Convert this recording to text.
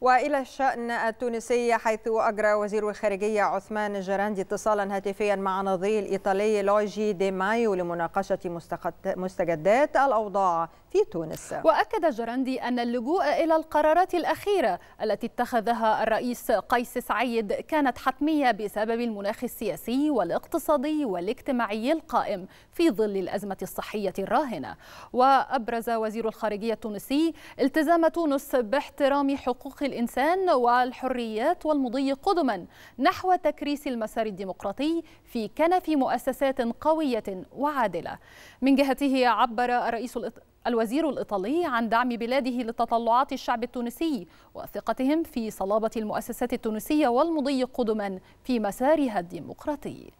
وإلى الشأن التونسي حيث أجرى وزير الخارجية عثمان الجراندي اتصالا هاتفيا مع نظيره الإيطالي لويجي دي مايو لمناقشة مستجدات الأوضاع في تونس وأكد جراندي أن اللجوء إلى القرارات الأخيرة التي اتخذها الرئيس قيس سعيد كانت حتمية بسبب المناخ السياسي والاقتصادي والاجتماعي القائم في ظل الأزمة الصحية الراهنة وأبرز وزير الخارجية التونسي التزام تونس باحترام حقوق الإنسان والحريات والمضي قدما نحو تكريس المسار الديمقراطي في كنف مؤسسات قوية وعادلة من جهته عبر الرئيس الوزير الإيطالي عن دعم بلاده لتطلعات الشعب التونسي وثقتهم في صلابة المؤسسات التونسية والمضي قدما في مسارها الديمقراطي